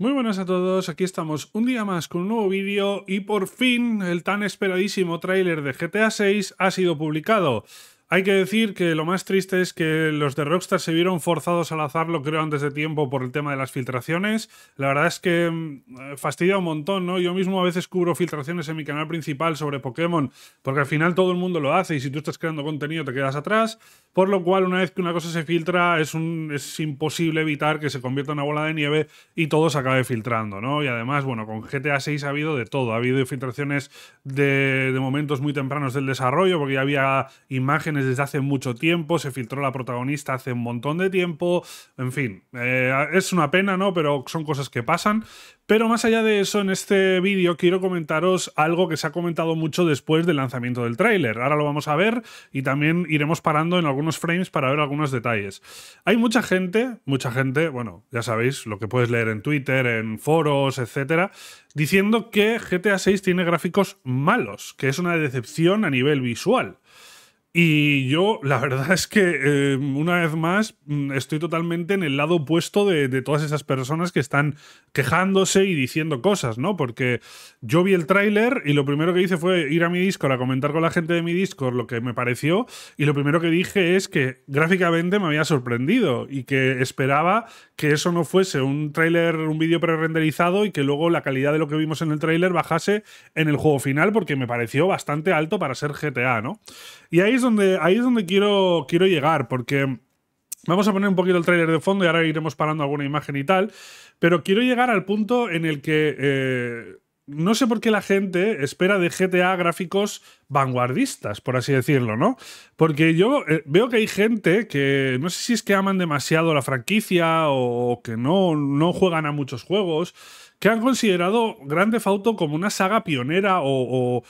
Muy buenas a todos, aquí estamos un día más con un nuevo vídeo y por fin el tan esperadísimo tráiler de GTA 6 ha sido publicado. Hay que decir que lo más triste es que los de Rockstar se vieron forzados al lanzarlo creo, antes de tiempo por el tema de las filtraciones. La verdad es que mm, eh, fastidia un montón, ¿no? Yo mismo a veces cubro filtraciones en mi canal principal sobre Pokémon, porque al final todo el mundo lo hace y si tú estás creando contenido te quedas atrás. Por lo cual, una vez que una cosa se filtra, es, un, es imposible evitar que se convierta en una bola de nieve y todo se acabe filtrando, ¿no? Y además, bueno, con GTA 6 ha habido de todo. Ha habido filtraciones de momentos muy tempranos del desarrollo, porque ya había imágenes desde hace mucho tiempo, se filtró la protagonista hace un montón de tiempo, en fin, eh, es una pena, ¿no? Pero son cosas que pasan. Pero más allá de eso, en este vídeo quiero comentaros algo que se ha comentado mucho después del lanzamiento del tráiler. Ahora lo vamos a ver y también iremos parando en algunos frames para ver algunos detalles. Hay mucha gente, mucha gente, bueno, ya sabéis lo que puedes leer en Twitter, en foros, etcétera, diciendo que GTA VI tiene gráficos malos, que es una decepción a nivel visual. Y yo, la verdad es que, eh, una vez más, mm, estoy totalmente en el lado opuesto de, de, todas esas personas que están quejándose y diciendo cosas, ¿no? Porque yo vi el tráiler y lo primero que hice fue ir a mi Discord a comentar con la gente de mi Discord lo que me pareció y lo primero que dije es que gráficamente me había sorprendido y que esperaba que eso no fuese un tráiler, un vídeo prerenderizado y que luego la calidad de lo que vimos en el tráiler bajase en el juego final porque me pareció bastante alto para ser GTA, ¿no? Y ahí donde, ahí es donde quiero, quiero llegar, porque vamos a poner un poquito el tráiler de fondo y ahora iremos parando alguna imagen y tal, pero quiero llegar al punto en el que... Eh, no sé por qué la gente espera de GTA gráficos vanguardistas, por así decirlo, ¿no? Porque yo eh, veo que hay gente que no sé si es que aman demasiado la franquicia o que no, no juegan a muchos juegos, que han considerado Grande Theft como una saga pionera o,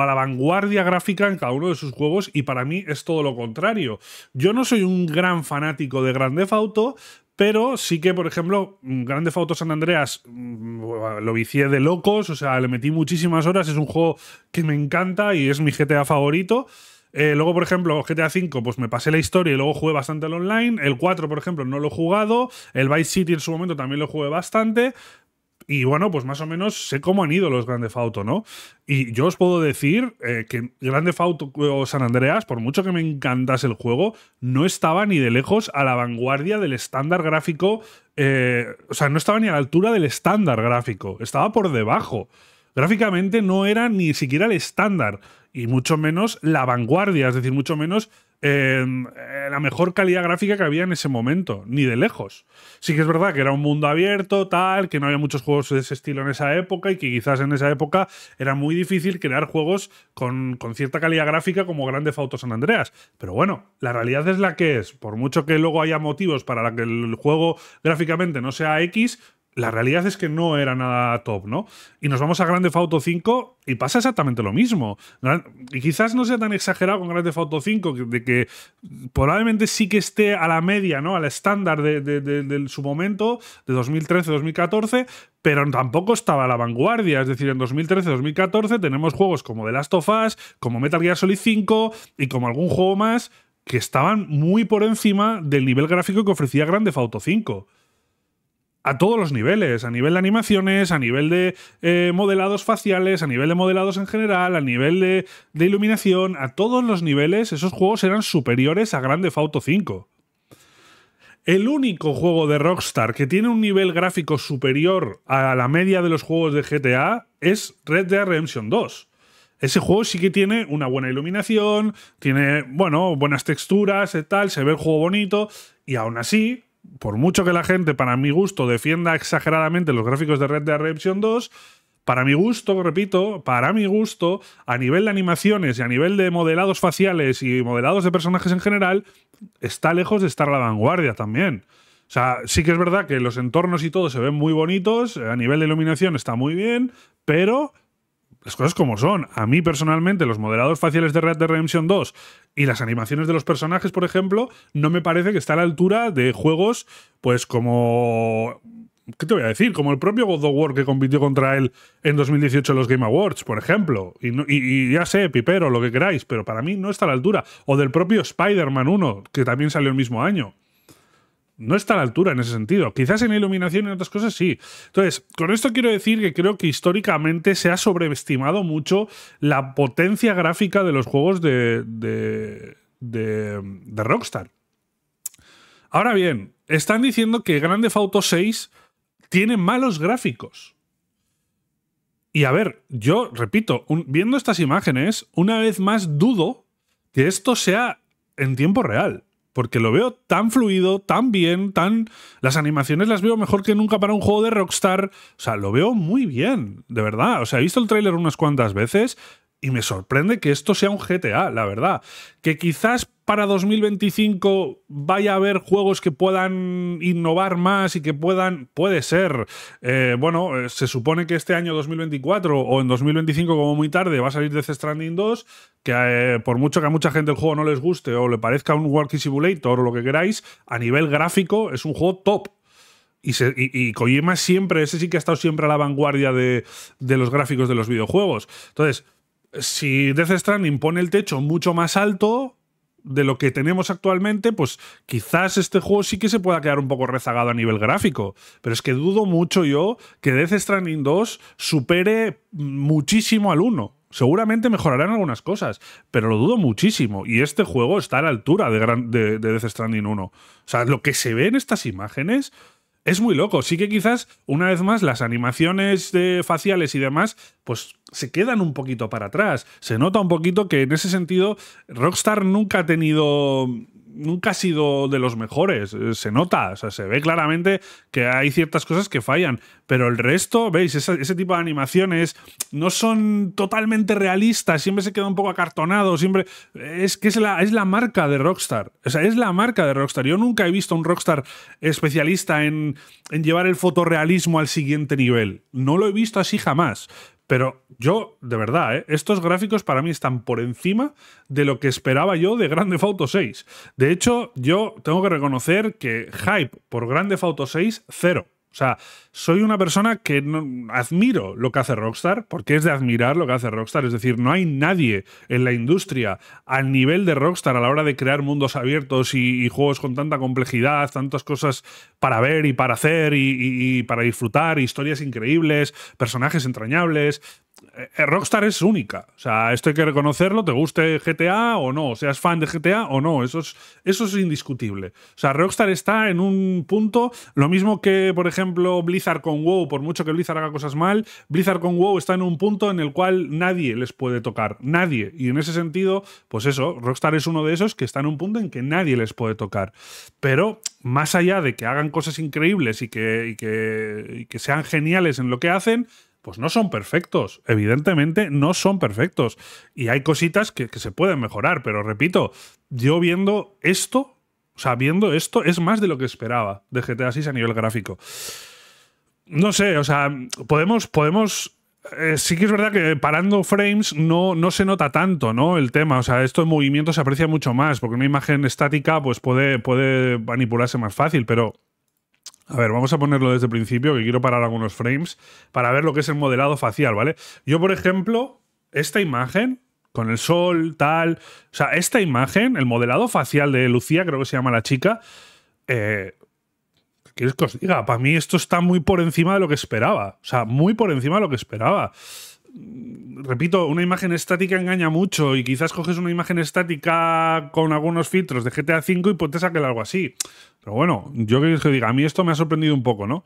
a la vanguardia gráfica en cada uno de sus juegos y para mí es todo lo contrario. Yo no soy un gran fanático de Grande Theft pero sí que, por ejemplo, Grande Auto San Andreas mm, lo vicié de locos, o sea, le metí muchísimas horas, es un juego que me encanta y es mi GTA favorito. Eh, luego, por ejemplo, GTA V, pues me pasé la historia y luego jugué bastante el online. El 4, por ejemplo, no lo he jugado. El Vice City en su momento también lo jugué bastante. Y bueno, pues más o menos sé cómo han ido los Grande Fauto, ¿no? Y yo os puedo decir eh, que Grande Fauto o San Andreas, por mucho que me encantase el juego, no estaba ni de lejos a la vanguardia del estándar gráfico. Eh, o sea, no estaba ni a la altura del estándar gráfico, estaba por debajo. Gráficamente no era ni siquiera el estándar y mucho menos la vanguardia, es decir, mucho menos la mejor calidad gráfica que había en ese momento, ni de lejos. Sí que es verdad que era un mundo abierto, tal, que no había muchos juegos de ese estilo en esa época y que quizás en esa época era muy difícil crear juegos con, con cierta calidad gráfica como Grande Fauto San Andreas. Pero bueno, la realidad es la que es. Por mucho que luego haya motivos para que el juego gráficamente no sea X, la realidad es que no era nada top, ¿no? Y nos vamos a Grande Auto 5 y pasa exactamente lo mismo. Y quizás no sea tan exagerado con Grande Auto 5, de que probablemente sí que esté a la media, ¿no? Al estándar de, su momento, de 2013-2014, pero tampoco estaba a la vanguardia. Es decir, en 2013-2014 tenemos juegos como The Last of Us, como Metal Gear Solid 5 y como algún juego más que estaban muy por encima del nivel gráfico que ofrecía Grande Auto 5 a todos los niveles, a nivel de animaciones, a nivel de eh, modelados faciales, a nivel de modelados en general, a nivel de, iluminación, a todos los niveles, esos juegos eran superiores a Grande Auto 5. El único juego de Rockstar que tiene un nivel gráfico superior a la media de los juegos de GTA es Red Dead Redemption 2. Ese juego sí que tiene una buena iluminación, tiene, bueno, buenas texturas y eh, tal, se ve el juego bonito, y aún así, por mucho que la gente, para mi gusto, defienda exageradamente los gráficos de Red Dead Redemption 2, para mi gusto, repito, para mi gusto, a nivel de animaciones y a nivel de modelados faciales y modelados de personajes en general, está lejos de estar a la vanguardia también. O sea, sí que es verdad que los entornos y todo se ven muy bonitos, a nivel de iluminación está muy bien, pero las cosas como son. A mí personalmente, los moderados faciales de Red Dead Redemption 2 y las animaciones de los personajes, por ejemplo, no me parece que está a la altura de juegos, pues como. ¿Qué te voy a decir? Como el propio God of War que compitió contra él en 2018 en los Game Awards, por ejemplo. Y, y ya sé, pipero, lo que queráis, pero para mí no está a la altura. O del propio Spider-Man 1, que también salió el mismo año no está a la altura en ese sentido. Quizás en iluminación y en otras cosas sí. Entonces, con esto quiero decir que creo que históricamente se ha sobreestimado mucho la potencia gráfica de los juegos de, de, Rockstar. Ahora bien, están diciendo que Grande Auto 6 tiene malos gráficos. Y a ver, yo repito, viendo estas imágenes, una vez más dudo que esto sea en tiempo real porque lo veo tan fluido, tan bien, tan. Las animaciones las veo mejor que nunca para un juego de Rockstar. O sea, lo veo muy bien, de verdad. O sea, he visto el tráiler unas cuantas veces y me sorprende que esto sea un GTA, la verdad. Que quizás para 2025 vaya a haber juegos que puedan innovar más y que puedan, puede ser, eh, bueno, eh, se supone que este año 2024 o en 2025 como muy tarde va a salir Death Stranding 2, que eh, por mucho que a mucha gente el juego no les guste o le parezca un Walking Simulator o lo que queráis, a nivel gráfico es un juego top. Y, se, Kojima siempre, ese sí que ha estado siempre a la vanguardia de, de los gráficos de los videojuegos. Entonces, si Death Stranding pone el techo mucho más alto de lo que tenemos actualmente, pues quizás este juego sí que se pueda quedar un poco rezagado a nivel gráfico. Pero es que dudo mucho yo que Death Stranding 2 supere muchísimo al 1. Seguramente mejorarán algunas cosas, pero lo dudo muchísimo. Y este juego está a la altura de, Death Stranding 1. O sea, lo que se ve en estas imágenes, es muy loco. Sí que quizás, una vez más, las animaciones faciales y demás, pues se quedan un poquito para atrás. Se nota un poquito que en ese sentido, Rockstar nunca ha tenido nunca ha sido de los mejores. Eh, se nota, o sea, se ve claramente que hay ciertas cosas que fallan. Pero el resto, veis, ese, tipo de animaciones no son totalmente realistas, siempre se queda un poco acartonado, siempre. Es que es la, es la marca de Rockstar. O sea, es la marca de Rockstar. Yo nunca he visto un Rockstar especialista en, en llevar el fotorrealismo al siguiente nivel. No lo he visto así jamás. Pero yo, de verdad, ¿eh? estos gráficos para mí están por encima de lo que esperaba yo de Grande Theft Auto 6. De hecho, yo tengo que reconocer que hype por Grande Theft Auto 6, cero. O sea, soy una persona que no, admiro lo que hace Rockstar, porque es de admirar lo que hace Rockstar. Es decir, no hay nadie en la industria al nivel de Rockstar a la hora de crear mundos abiertos y, juegos con tanta complejidad, tantas cosas para ver y para hacer y para disfrutar, historias increíbles, personajes entrañables, eh, eh, Rockstar es única. O sea, esto hay que reconocerlo, te guste GTA o no, seas fan de GTA o no, eso es, indiscutible. O sea, Rockstar está en un punto, lo mismo que, por ejemplo, Blizzard con WoW, por mucho que Blizzard haga cosas mal, Blizzard con WoW está en un punto en el cual nadie les puede tocar, nadie. Y en ese sentido, pues eso, Rockstar es uno de esos que está en un punto en que nadie les puede tocar. Pero más allá de que hagan cosas increíbles y que sean geniales en lo que hacen, pues no son perfectos. Evidentemente no son perfectos. Y hay cositas que, se pueden mejorar, pero repito, yo viendo esto, o sea, viendo esto es más de lo que esperaba de GTA 6 a nivel gráfico. No sé, o sea, podemos, podemos eh, sí que es verdad que parando frames no, no se nota tanto, ¿no? El tema. O sea, esto en movimiento se aprecia mucho más, porque una imagen estática pues puede, puede manipularse más fácil, pero a ver, vamos a ponerlo desde el principio, que quiero parar algunos frames para ver lo que es el modelado facial, ¿vale? Yo, por ejemplo, esta imagen, con el sol, tal. O sea, esta imagen, el modelado facial de Lucía, creo que se llama la chica. Eh, ¿Qué quieres que os diga? Para mí esto está muy por encima de lo que esperaba. O sea, muy por encima de lo que esperaba repito, una imagen estática engaña mucho y quizás coges una imagen estática con algunos filtros de GTA V y que te algo así. Pero bueno, yo que diga, a mí esto me ha sorprendido un poco, ¿no?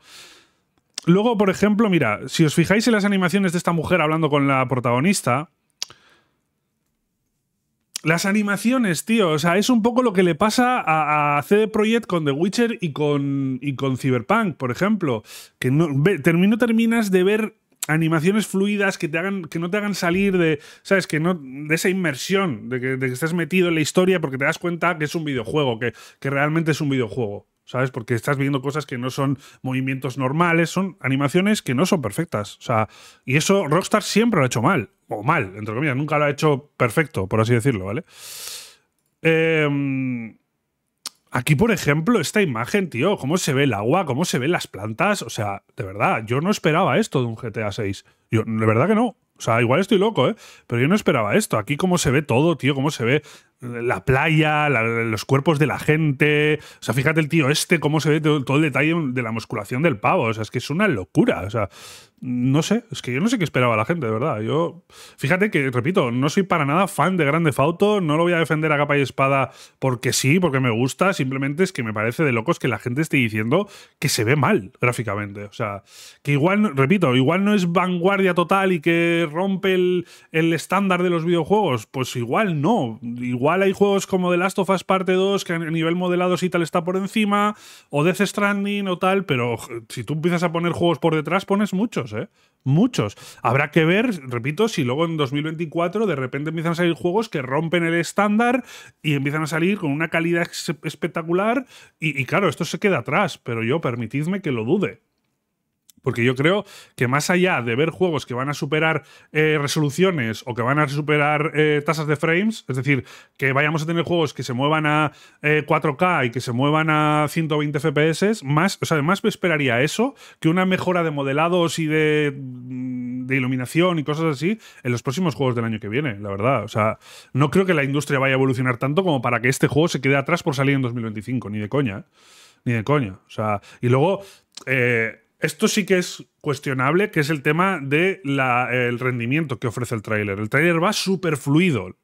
Luego, por ejemplo, mira, si os fijáis en las animaciones de esta mujer hablando con la protagonista, las animaciones, tío, o sea, es un poco lo que le pasa a, CD Projekt con The Witcher y con, y con Cyberpunk, por ejemplo, que no, termino terminas de ver animaciones fluidas que te hagan que no te hagan salir de sabes que no de esa inmersión de que, estés metido en la historia porque te das cuenta que es un videojuego que, que realmente es un videojuego ¿sabes? Porque estás viendo cosas que no son movimientos normales, son animaciones que no son perfectas. O sea, y eso Rockstar siempre lo ha hecho mal, o mal, entre comillas, nunca lo ha hecho perfecto, por así decirlo, ¿vale? Eh, Aquí, por ejemplo, esta imagen, tío, cómo se ve el agua, cómo se ven las plantas. O sea, de verdad, yo no esperaba esto de un GTA VI, Yo, de verdad que no. O sea, igual estoy loco, ¿eh? Pero yo no esperaba esto. Aquí cómo se ve todo, tío, cómo se ve eh, la playa, los cuerpos de la gente. O sea, fíjate el tío este, cómo se ve todo, el detalle de la musculación del pavo. O sea, es que es una locura. O sea, no sé, es que yo no sé qué esperaba la gente, de verdad. Yo, fíjate que, repito, no soy para nada fan de Grande Fauto, no lo voy a defender a capa y espada porque sí, porque me gusta, simplemente es que me parece de locos que la gente esté diciendo que se ve mal gráficamente. O sea, que igual, repito, igual no es vanguardia total y que rompe el, estándar de los videojuegos, pues igual no. Igual hay juegos como The Last of Us Parte 2 que a nivel modelado sí tal está por encima, o Death Stranding o tal, pero si tú empiezas a poner juegos por detrás, pones muchos. ¿eh? muchos, Habrá que ver, repito, si luego en 2024 de repente empiezan a salir juegos que rompen el estándar y empiezan a salir con una calidad espectacular. y claro, esto se queda atrás, pero yo permitidme que lo dude. Porque yo creo que más allá de ver juegos que van a superar eh, resoluciones o que van a superar eh, tasas de frames, es decir, que vayamos a tener juegos que se muevan a 4K eh, y que se muevan a 120 FPS, más, o sea, me esperaría eso que una mejora de modelados y mm, de, iluminación y cosas así en los próximos juegos del año que viene, la verdad. O sea, no creo que la industria vaya a evolucionar tanto como para que este juego se quede atrás por salir en 2025, ni de coña. Ni de coña. O sea, y luego esto sí que es cuestionable, que es el tema del el rendimiento que ofrece el tráiler. El tráiler va súper fluido,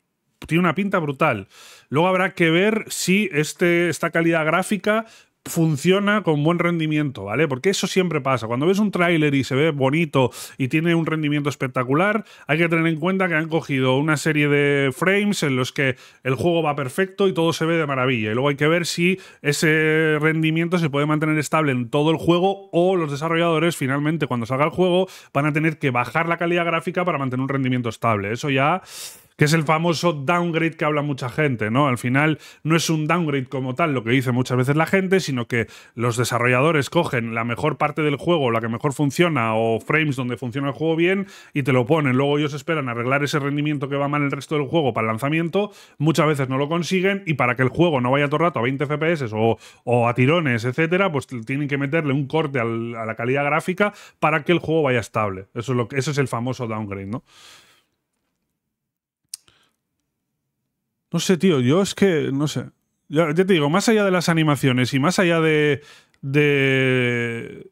tiene una pinta brutal. Luego habrá que ver si este, esta calidad gráfica funciona con buen rendimiento, ¿vale? Porque eso siempre pasa. Cuando ves un tráiler y se ve bonito y tiene un rendimiento espectacular, hay que tener en cuenta que han cogido una serie de frames en los que el juego va perfecto y todo se ve de maravilla. Y luego hay que ver si ese rendimiento se puede mantener estable en todo el juego o los desarrolladores finalmente cuando salga el juego van a tener que bajar la calidad gráfica para mantener un rendimiento estable. Eso ya que es el famoso downgrade que habla mucha gente, ¿no? Al final no es un downgrade como tal lo que dice muchas veces la gente, sino que los desarrolladores cogen la mejor parte del juego, la que mejor funciona o frames donde funciona el juego bien y te lo ponen. Luego ellos esperan arreglar ese rendimiento que va mal el resto del juego para el lanzamiento, muchas veces no lo consiguen y para que el juego no vaya todo el rato a 20 FPS o, a tirones, etcétera, pues tienen que meterle un corte a la calidad gráfica para que el juego vaya estable. Eso es, lo que, eso es el famoso downgrade, ¿no? No sé, tío, yo es que, no sé. Ya, te digo, más allá de las animaciones y más allá de, de,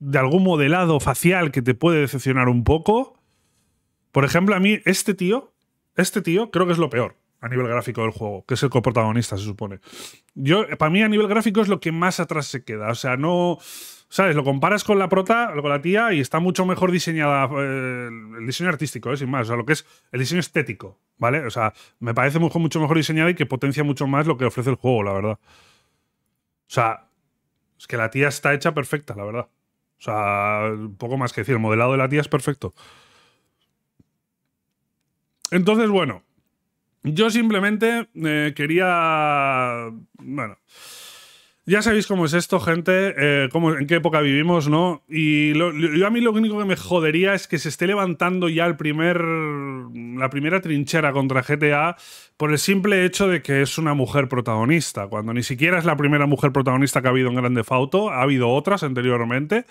de algún modelado facial que te puede decepcionar un poco, por ejemplo, a mí este tío, este tío creo que es lo peor a nivel gráfico del juego, que es el coprotagonista, se supone. Yo, para mí, a nivel gráfico es lo que más atrás se queda. O sea, no. ¿Sabes? Lo comparas con la prota, con la tía, y está mucho mejor diseñada eh, el diseño artístico, es eh, sin más. O sea, lo que es el diseño estético, ¿vale? O sea, me parece mucho, mucho mejor diseñada y que potencia mucho más lo que ofrece el juego, la verdad. O sea, es que la tía está hecha perfecta, la verdad. O sea, poco más que decir. El modelado de la tía es perfecto. Entonces, bueno, yo simplemente eh, quería. Bueno. Ya sabéis cómo es esto, gente, eh, en qué época vivimos, ¿no? Y yo a mí lo único que me jodería es que se esté levantando ya primer, la primera trinchera contra GTA por el simple hecho de que es una mujer protagonista, cuando ni siquiera es la primera mujer protagonista que ha habido en Grande Fauto, ha habido otras anteriormente.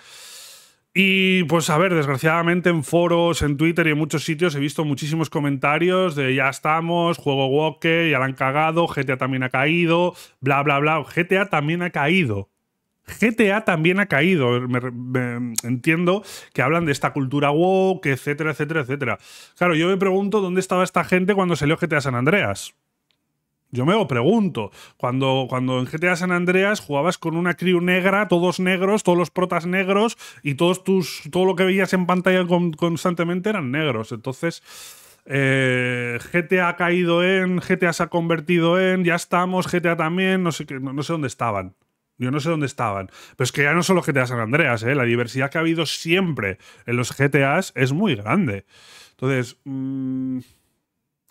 Y pues a ver, desgraciadamente en foros, en Twitter y en muchos sitios he visto muchísimos comentarios de ya estamos, juego Woke, ya la han cagado, GTA también ha caído, bla, bla, bla. GTA también ha caído. GTA también ha caído. entiendo que hablan de esta cultura woke, etcétera, etcétera, etcétera. Claro, yo me pregunto dónde estaba esta gente cuando salió GTA San Andreas. Yo me lo pregunto. Cuando, cuando en GTA San Andreas jugabas con una crew negra, todos negros, todos los protas negros, y todos tus, todo lo que veías en pantalla constantemente eran negros. Entonces, eh, GTA ha caído en, GTA se ha convertido en, ya estamos, GTA también, no sé, no sé dónde estaban. Yo no sé dónde estaban. Pero es que ya no solo GTA San Andreas, eh, la diversidad que ha habido siempre en los GTAs es muy grande. Entonces, mm,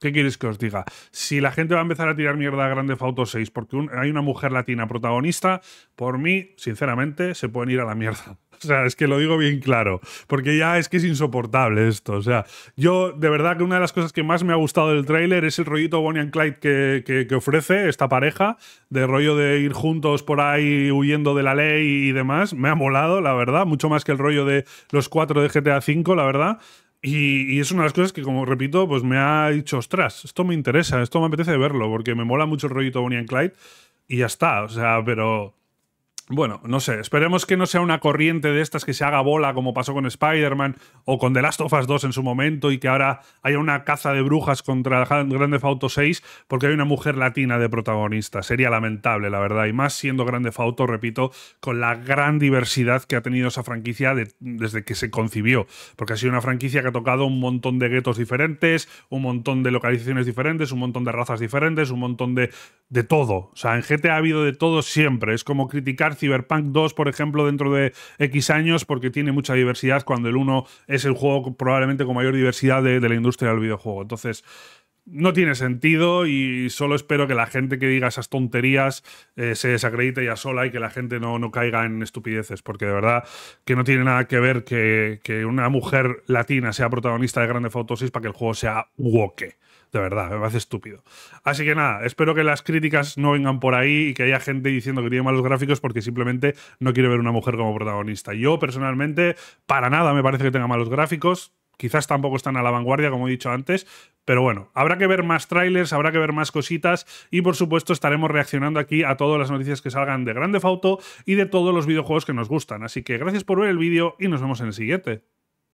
¿Qué quieres que os diga? Si la gente va a empezar a tirar mierda a Grande Fauto 6 porque hay una mujer latina protagonista, por mí, sinceramente, se pueden ir a la mierda. O sea, es que lo digo bien claro, porque ya es que es insoportable esto. O sea, yo de verdad que una de las cosas que más me ha gustado del tráiler es el rollito Bonnie and Clyde que, que, que, ofrece esta pareja, de rollo de ir juntos por ahí huyendo de la ley y demás. Me ha molado, la verdad, mucho más que el rollo de los cuatro de GTA V, la verdad. Y, es una de las cosas que, como repito, pues me ha dicho, ostras, esto me interesa, esto me apetece verlo, porque me mola mucho el rollito Bonnie and Clyde y ya está. O sea, pero bueno, no sé, esperemos que no sea una corriente de estas que se haga bola como pasó con Spider-Man o con The Last of Us 2 en su momento y que ahora haya una caza de brujas contra Grand Grande Auto 6 porque hay una mujer latina de protagonista. Sería lamentable, la verdad, y más siendo Grande Auto, repito, con la gran diversidad que ha tenido esa franquicia desde que se concibió, porque ha sido una franquicia que ha tocado un montón de guetos diferentes, un montón de localizaciones diferentes, un montón de razas diferentes, un montón de, de todo. O sea, en GTA ha habido de todo siempre, es como criticar Cyberpunk 2, por ejemplo, dentro de X años, porque tiene mucha diversidad, cuando el 1 es el juego probablemente con mayor diversidad de, la industria del videojuego. Entonces, no tiene sentido y solo espero que la gente que diga esas tonterías eh, se desacredite ya sola y que la gente no, no, caiga en estupideces, porque de verdad que no tiene nada que ver que, una mujer latina sea protagonista de Grande Fotosis para que el juego sea woke. De verdad, me parece estúpido. Así que nada, espero que las críticas no vengan por ahí y que haya gente diciendo que tiene malos gráficos porque simplemente no quiere ver una mujer como protagonista. Yo personalmente, para nada me parece que tenga malos gráficos. Quizás tampoco están a la vanguardia, como he dicho antes, pero bueno, habrá que ver más trailers, habrá que ver más cositas y por supuesto estaremos reaccionando aquí a todas las noticias que salgan de Grande Auto y de todos los videojuegos que nos gustan. Así que gracias por ver el vídeo y nos vemos en el siguiente.